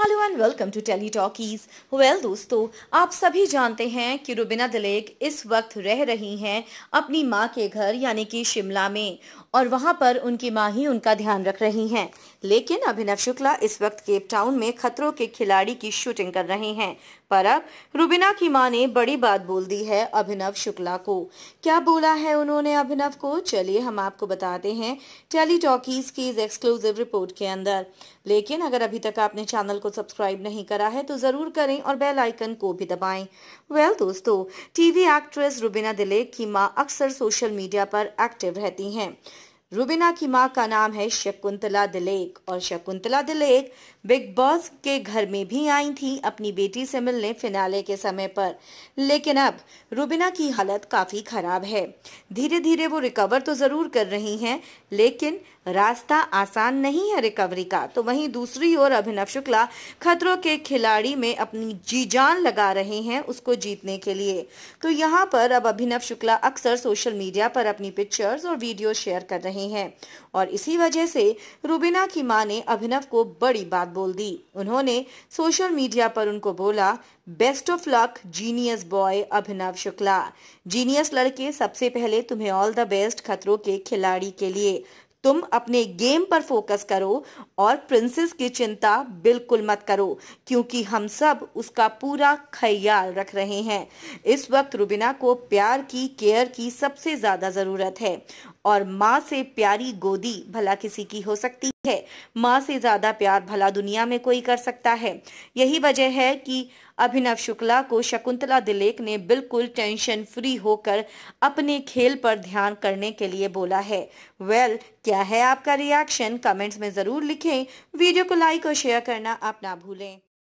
hello and welcome to tele talkies well दोस्तों आप सभी जानते हैं कि रुबिना दिलेक इस वक्त रह रही हैं अपनी माँ के घर यानी कि शिमला में और वहाँ पर उनकी माँ ही उनका ध्यान रख रही हैं लेकिन अभिनव शुक्ला इस वक्त केप टाउन में खतरों के खिलाड़ी की शूटिंग कर रहे हैं पर अब रुबिना की माँ ने बड़ी बात बोल दी है अभिनव शुक्ला को क्या बोला है उन्होंने अभिनव को चलिए हम आपको बताते हैं टेली टॉकीज़ की इस एक्सक्लूसिव रिपोर्ट के अंदर लेकिन अगर अभी तक आपने चैनल को सब्सक्राइब नहीं करा है तो ज़रूर करें और बेल आइकन को भी दबाएं वेल well, दोस्तों टीवी एक्ट्रेस रुबीना दिलेक की मां अक्सर सोशल मीडिया पर एक्टिव रहती हैं रुबीना की मां का नाम है शकुंतला दिलेक और शकुंतला दिलेक बिग बॉस के घर में भी आई थी अपनी बेटी से मिलने फिनाले के समय पर लेकिन अब रुबीना की हालत काफ़ी ख़राब है धीरे धीरे वो रिकवर तो ज़रूर कर रही हैं लेकिन रास्ता आसान नहीं है रिकवरी का तो वहीं दूसरी ओर अभिनव शुक्ला खतरों के खिलाड़ी में अपनी जी जान लगा रहे हैं उसको जीतने के लिए तो यहाँ पर अब अभिनव शुक्ला अक्सर सोशल मीडिया पर अपनी पिक्चर्स और वीडियो शेयर कर रहे हैं और इसी वजह से रूबिना की माँ ने अभिनव को बड़ी बात बोल दी उन्होंने सोशल मीडिया पर उनको बोला best of luck genius boy Abhinav Shukla genius लड़के सबसे पहले तुम्हें ऑल द बेस्ट खतरों के खिलाड़ी के लिए तुम अपने गेम पर फोकस करो और प्रिंसेस की चिंता बिल्कुल मत करो क्योंकि हम सब उसका पूरा ख्याल रख रहे हैं इस वक्त रुबिना को प्यार की केयर की सबसे ज़्यादा ज़रूरत है और माँ से प्यारी गोदी भला किसी की हो सकती है माँ से ज्यादा प्यार भला दुनिया में कोई कर सकता है यही वजह है कि अभिनव शुक्ला को शकुंतला दिलेक ने बिल्कुल टेंशन फ्री होकर अपने खेल पर ध्यान करने के लिए बोला है वेल well, क्या है आपका रिएक्शन कमेंट्स में जरूर लिखें वीडियो को लाइक और शेयर करना आप ना भूलें